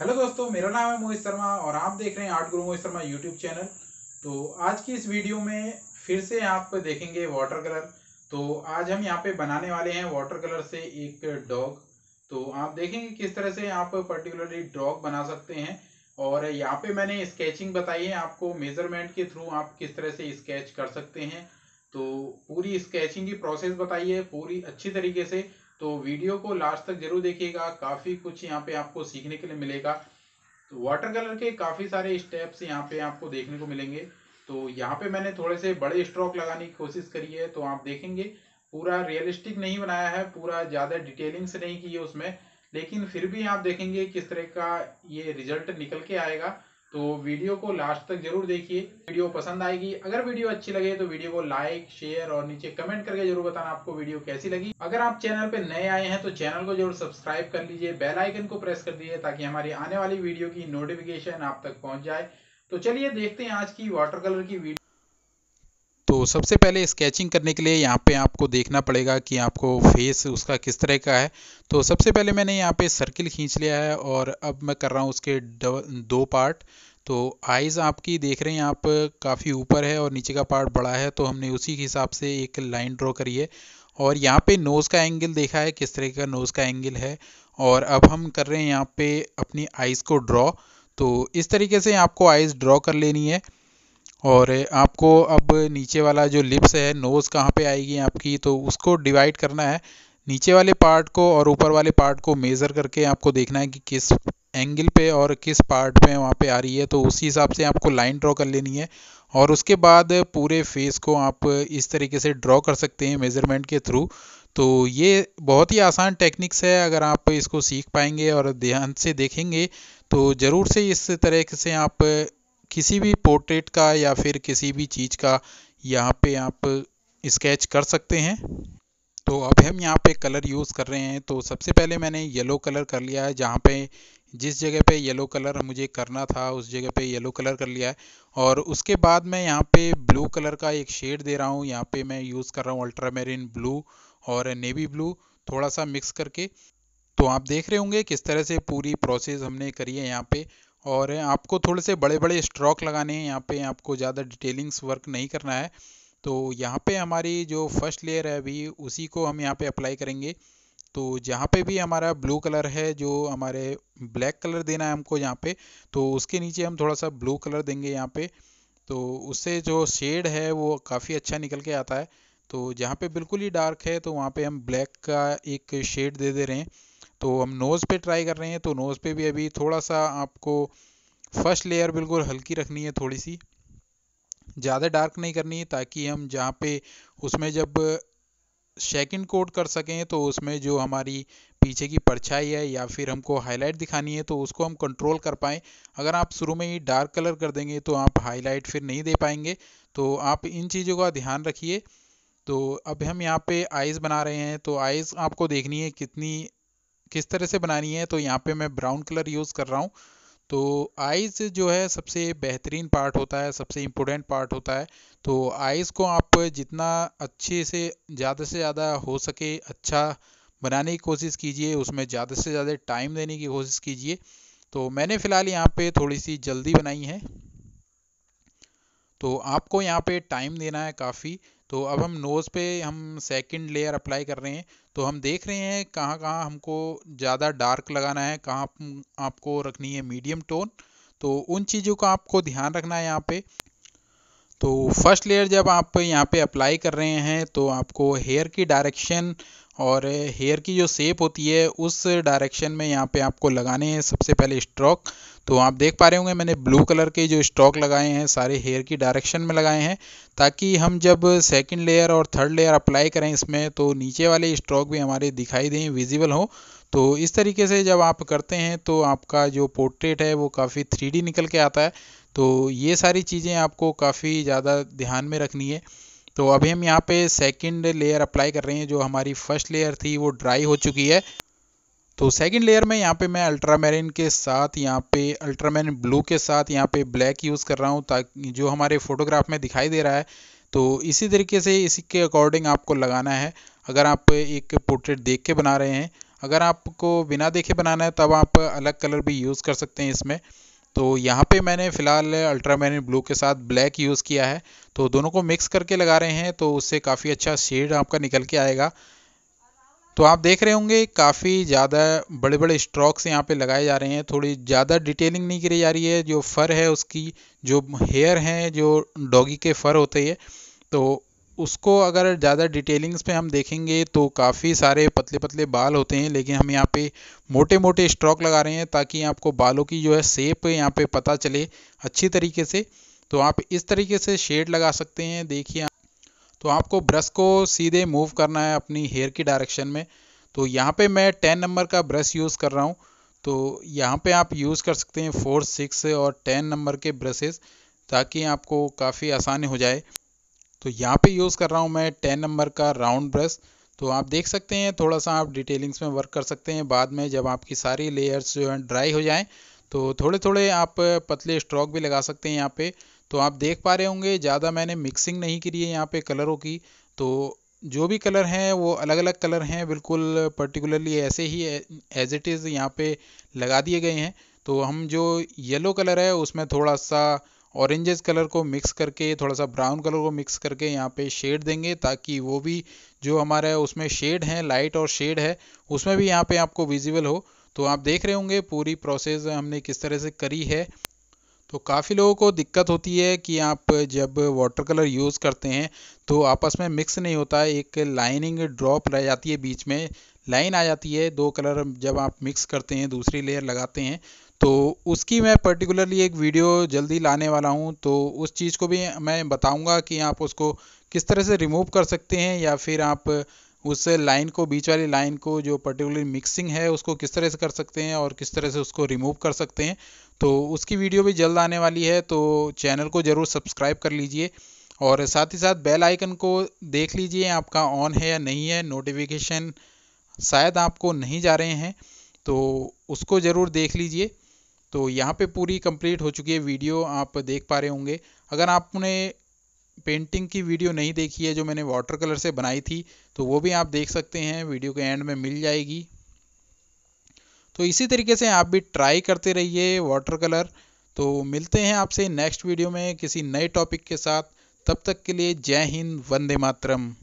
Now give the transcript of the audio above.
hello दोस्तों मेरा नाम है मोहित शर्मा और आप देख रहे हैं आर्ट गुरु मोहित शर्मा यूट्यूब चैनल तो आज की इस वीडियो में फिर से आप देखेंगे वाटर कलर तो आज हम यहाँ पे बनाने वाले हैं वाटर कलर से एक डॉग तो आप देखेंगे किस तरह से आप पर्टिकुलरली डॉग बना सकते हैं और यहाँ पे मैंने स्केचिंग बताई है आपको मेजरमेंट के थ्रू आप किस तरह से स्केच कर सकते हैं तो पूरी स्केचिंग की प्रोसेस बताइए पूरी अच्छी तरीके से तो वीडियो को लास्ट तक जरूर देखिएगा काफ़ी कुछ यहाँ पे आपको सीखने के लिए मिलेगा तो वाटर कलर के काफ़ी सारे स्टेप्स यहाँ पे आपको देखने को मिलेंगे तो यहाँ पे मैंने थोड़े से बड़े स्ट्रोक लगाने की कोशिश करी है तो आप देखेंगे पूरा रियलिस्टिक नहीं बनाया है पूरा ज़्यादा डिटेलिंग से नहीं की है उसमें लेकिन फिर भी आप देखेंगे किस तरह का ये रिजल्ट निकल के आएगा तो वीडियो को लास्ट तक जरूर देखिए वीडियो पसंद आएगी अगर वीडियो अच्छी लगे तो वीडियो को लाइक शेयर और नीचे कमेंट करके जरूर बताना आपको वीडियो कैसी लगी अगर आप चैनल पे नए आए हैं तो चैनल को जरूर सब्सक्राइब कर लीजिए बेल आइकन को प्रेस कर दीजिए ताकि हमारी आने वाली वीडियो की नोटिफिकेशन आप तक पहुंच जाए तो चलिए देखते हैं आज की वाटर कलर की वीडियो तो सबसे पहले स्केचिंग करने के लिए यहाँ पे आपको देखना पड़ेगा कि आपको फेस उसका किस तरह का है तो सबसे पहले मैंने यहाँ पे सर्किल खींच लिया है और अब मैं कर रहा हूँ उसके दो पार्ट तो आइज़ आपकी देख रहे हैं आप काफ़ी ऊपर है और नीचे का पार्ट बड़ा है तो हमने उसी के हिसाब से एक लाइन ड्रॉ करी है और यहाँ पे नोज़ का एंगल देखा है किस तरह का नोज़ का एंगल है और अब हम कर रहे हैं यहाँ पे अपनी आइज़ को ड्रॉ तो इस तरीके से आपको आइज़ ड्रॉ कर लेनी है और आपको अब नीचे वाला जो लिप्स है नोज़ कहाँ पे आएगी आपकी तो उसको डिवाइड करना है नीचे वाले पार्ट को और ऊपर वाले पार्ट को मेज़र करके आपको देखना है कि किस एंगल पे और किस पार्ट पे वहाँ पे आ रही है तो उसी हिसाब से आपको लाइन ड्रॉ कर लेनी है और उसके बाद पूरे फेस को आप इस तरीके से ड्रॉ कर सकते हैं मेज़रमेंट के थ्रू तो ये बहुत ही आसान टेक्निक्स है अगर आप इसको सीख पाएंगे और ध्यान से देखेंगे तो ज़रूर से इस तरह से आप किसी भी पोर्ट्रेट का या फिर किसी भी चीज़ का यहाँ पे आप स्केच कर सकते हैं तो अब हम यहाँ पे कलर यूज़ कर रहे हैं तो सबसे पहले मैंने येलो कलर कर लिया है जहाँ पे जिस जगह पे येलो कलर मुझे करना था उस जगह पे येलो कलर कर लिया है और उसके बाद मैं यहाँ पे ब्लू कलर का एक शेड दे रहा हूँ यहाँ पे मैं यूज़ कर रहा हूँ अल्ट्रामेरिन ब्लू और नेवी ब्लू थोड़ा सा मिक्स करके तो आप देख रहे होंगे किस तरह से पूरी प्रोसेस हमने करी है यहाँ पे और आपको थोड़े से बड़े बड़े स्ट्रोक लगाने हैं यहाँ पे आपको ज़्यादा डिटेलिंग्स वर्क नहीं करना है तो यहाँ पे हमारी जो फर्स्ट लेयर है अभी उसी को हम यहाँ पे अप्लाई करेंगे तो जहाँ पे भी हमारा ब्लू कलर है जो हमारे ब्लैक कलर देना है हमको यहाँ पे तो उसके नीचे हम थोड़ा सा ब्लू कलर देंगे यहाँ पे तो उससे जो शेड है वो काफ़ी अच्छा निकल के आता है तो जहाँ पे बिल्कुल ही डार्क है तो वहाँ पे हम ब्लैक का एक शेड दे दे रहे हैं तो हम नोज़ पे ट्राई कर रहे हैं तो नोज़ पे भी अभी थोड़ा सा आपको फर्स्ट लेयर बिल्कुल हल्की रखनी है थोड़ी सी ज़्यादा डार्क नहीं करनी है ताकि हम जहाँ पे उसमें जब सेकंड कोट कर सकें तो उसमें जो हमारी पीछे की परछाई है या फिर हमको हाईलाइट दिखानी है तो उसको हम कंट्रोल कर पाएँ अगर आप शुरू में ही डार्क कलर कर देंगे तो आप हाईलाइट फिर नहीं दे पाएंगे तो आप इन चीज़ों का ध्यान रखिए तो अब हम यहाँ पे आइज़ बना रहे हैं तो आइज़ आपको देखनी है कितनी किस तरह से बनानी है तो यहाँ पे मैं ब्राउन कलर यूज़ कर रहा हूँ तो आइज़ जो है सबसे बेहतरीन पार्ट होता है सबसे इम्पोर्टेंट पार्ट होता है तो आइज़ को आप जितना अच्छे से ज़्यादा से ज़्यादा हो सके अच्छा बनाने की कोशिश कीजिए उसमें ज़्यादा से ज़्यादा टाइम देने की कोशिश कीजिए तो मैंने फ़िलहाल यहाँ पे थोड़ी सी जल्दी बनाई है तो आपको यहाँ पे टाइम देना है काफ़ी तो अब हम नोज़ पे हम सेकंड लेयर अप्लाई कर रहे हैं तो हम देख रहे हैं कहाँ कहाँ हमको ज़्यादा डार्क लगाना है कहाँ आपको रखनी है मीडियम टोन तो उन चीज़ों का आपको ध्यान रखना है यहाँ पे तो फर्स्ट लेयर जब आप यहाँ पे अप्लाई कर रहे हैं तो आपको हेयर की डायरेक्शन और हेयर की जो सेप होती है उस डायरेक्शन में यहाँ पे आपको लगाने हैं सबसे पहले स्ट्रोक तो आप देख पा रहे होंगे मैंने ब्लू कलर के जो स्ट्रोक लगाए हैं सारे हेयर की डायरेक्शन में लगाए हैं ताकि हम जब सेकंड लेयर और थर्ड लेयर अप्लाई करें इसमें तो नीचे वाले स्ट्रोक भी हमारे दिखाई दें विजिबल हों तो इस तरीके से जब आप करते हैं तो आपका जो पोर्ट्रेट है वो काफ़ी थ्री निकल के आता है तो ये सारी चीज़ें आपको काफ़ी ज़्यादा ध्यान में रखनी है तो अभी हम यहाँ पे सेकंड लेयर अप्लाई कर रहे हैं जो हमारी फर्स्ट लेयर थी वो ड्राई हो चुकी है तो सेकंड लेयर में यहाँ पे मैं अल्ट्रामेरिन के साथ यहाँ पे अल्ट्रामेरिन ब्लू के साथ यहाँ पे ब्लैक यूज़ कर रहा हूँ ताकि जो हमारे फोटोग्राफ में दिखाई दे रहा है तो इसी तरीके से इसी के अकॉर्डिंग आपको लगाना है अगर आप एक पोर्ट्रेट देख के बना रहे हैं अगर आपको बिना देखे बनाना है तब आप अलग कलर भी यूज़ कर सकते हैं इसमें तो यहाँ पे मैंने फ़िलहाल अल्ट्रा मैरिन ब्लू के साथ ब्लैक यूज़ किया है तो दोनों को मिक्स करके लगा रहे हैं तो उससे काफ़ी अच्छा शेड आपका निकल के आएगा तो आप देख रहे होंगे काफ़ी ज़्यादा बड़े बड़े स्ट्रोक्स यहाँ पे लगाए जा रहे हैं थोड़ी ज़्यादा डिटेलिंग नहीं करी जा रही है जो फ़र है उसकी जो हेयर हैं जो डॉगी के फ़र होते हैं तो उसको अगर ज़्यादा डिटेलिंग्स पे हम देखेंगे तो काफ़ी सारे पतले पतले बाल होते हैं लेकिन हम यहाँ पे मोटे मोटे स्ट्रोक लगा रहे हैं ताकि आपको बालों की जो है सेप यहाँ पे पता चले अच्छी तरीके से तो आप इस तरीके से शेड लगा सकते हैं देखिए तो आपको ब्रश को सीधे मूव करना है अपनी हेयर की डायरेक्शन में तो यहाँ पर मैं टेन नंबर का ब्रश यूज़ कर रहा हूँ तो यहाँ पर आप यूज़ कर सकते हैं फोर सिक्स और टेन नंबर के ब्रशेस ताकि आपको काफ़ी आसानी हो जाए तो यहाँ पे यूज़ कर रहा हूँ मैं टेन नंबर का राउंड ब्रश तो आप देख सकते हैं थोड़ा सा आप डिटेलिंग्स में वर्क कर सकते हैं बाद में जब आपकी सारी लेयर्स जो हैं ड्राई हो जाएं तो थोड़े थोड़े आप पतले स्ट्रोक भी लगा सकते हैं यहाँ पे तो आप देख पा रहे होंगे ज़्यादा मैंने मिक्सिंग नहीं करी है यहाँ पे कलरों की तो जो भी कलर हैं वो अलग अलग कलर हैं बिल्कुल पर्टिकुलरली ऐसे ही एज इट इज़ यहाँ पर लगा दिए गए हैं तो हम जो येलो कलर है उसमें थोड़ा सा ऑरेंजेस कलर को मिक्स करके थोड़ा सा ब्राउन कलर को मिक्स करके यहाँ पे शेड देंगे ताकि वो भी जो हमारा उसमें शेड है लाइट और शेड है उसमें भी यहाँ पे आपको विजिबल हो तो आप देख रहे होंगे पूरी प्रोसेस हमने किस तरह से करी है तो काफ़ी लोगों को दिक्कत होती है कि आप जब वाटर कलर यूज़ करते हैं तो आपस में मिक्स नहीं होता एक लाइनिंग ड्रॉप रह जाती है बीच में लाइन आ जाती है दो कलर जब आप मिक्स करते हैं दूसरी लेयर लगाते हैं तो उसकी मैं पर्टिकुलरली एक वीडियो जल्दी लाने वाला हूँ तो उस चीज़ को भी मैं बताऊँगा कि आप उसको किस तरह से रिमूव कर सकते हैं या फिर आप उस लाइन को बीच वाली लाइन को जो पर्टिकुलर मिक्सिंग है उसको किस तरह से कर सकते हैं और किस तरह से उसको रिमूव कर सकते हैं तो उसकी वीडियो भी जल्द आने वाली है तो चैनल को ज़रूर सब्सक्राइब कर लीजिए और साथ ही साथ बेल आइकन को देख लीजिए आपका ऑन है या नहीं है नोटिफिकेशन शायद आपको नहीं जा रहे हैं तो उसको ज़रूर देख लीजिए तो यहाँ पे पूरी कंप्लीट हो चुकी है वीडियो आप देख पा रहे होंगे अगर आपने पेंटिंग की वीडियो नहीं देखी है जो मैंने वाटर कलर से बनाई थी तो वो भी आप देख सकते हैं वीडियो के एंड में मिल जाएगी तो इसी तरीके से आप भी ट्राई करते रहिए वाटर कलर तो मिलते हैं आपसे नेक्स्ट वीडियो में किसी नए टॉपिक के साथ तब तक के लिए जय हिंद वंदे मातरम